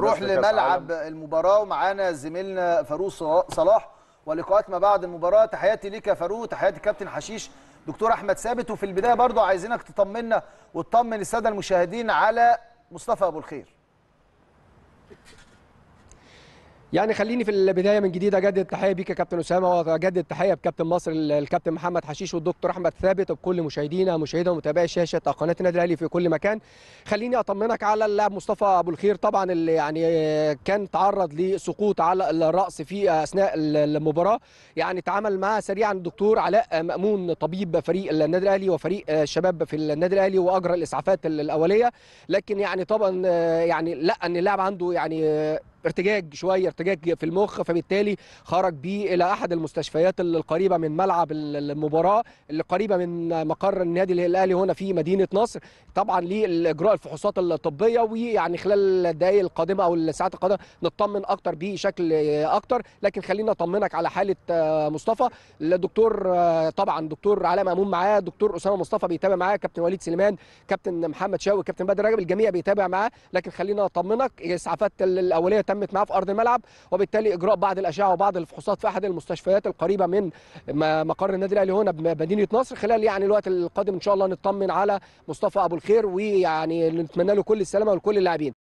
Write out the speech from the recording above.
نروح لملعب المباراه ومعانا زميلنا فاروق صلاح ولقاءات ما بعد المباراه تحياتي ليك يا فاروق تحياتي كابتن حشيش دكتور احمد ثابت وفي البدايه برضو عايزينك تطمنا وتطمن الساده المشاهدين على مصطفى ابو الخير يعني خليني في البدايه من جديد اجدد التحيه بيك يا كابتن اسامه واجدد التحيه بكابتن مصر الكابتن محمد حشيش والدكتور احمد ثابت وبكل مشاهدينا مشاهدينا ومتابعي شاشه قناه النادي الاهلي في كل مكان خليني اطمنك على اللاعب مصطفى ابو الخير طبعا اللي يعني كان تعرض لسقوط على الراس في اثناء المباراه يعني تعامل معاه سريعا الدكتور علاء مامون طبيب فريق النادي الاهلي وفريق الشباب في النادي الاهلي واجرى الاسعافات الاوليه لكن يعني طبعا يعني لا ان اللاعب عنده يعني ارتجاج شويه ارتجاج في المخ فبالتالي خرج بيه الى احد المستشفيات القريبه من ملعب المباراه اللي قريبه من مقر النادي الاهلي هنا في مدينه نصر طبعا لاجراء الفحوصات الطبيه ويعني خلال الدقائق القادمه او الساعات القادمه نطمن اكتر بشكل اكتر لكن خلينا اطمنك على حاله آه، مصطفى الدكتور آه، طبعا دكتور علاء مامون معاه دكتور اسامه مصطفى بيتابع معاه كابتن وليد سليمان كابتن محمد شاوي كابتن بدر رجب الجميع بيتابع معاه لكن خلينا اطمنك الاسعافات إيه، الاوليه تمت معاه في ارض الملعب وبالتالي اجراء بعض الاشعه وبعض الفحوصات في احد المستشفيات القريبه من مقر النادي الاهلي هنا بمدينه نصر خلال يعني الوقت القادم ان شاء الله نطمن على مصطفى ابو الخير ويعني نتمنى له كل السلامه ولكل اللاعبين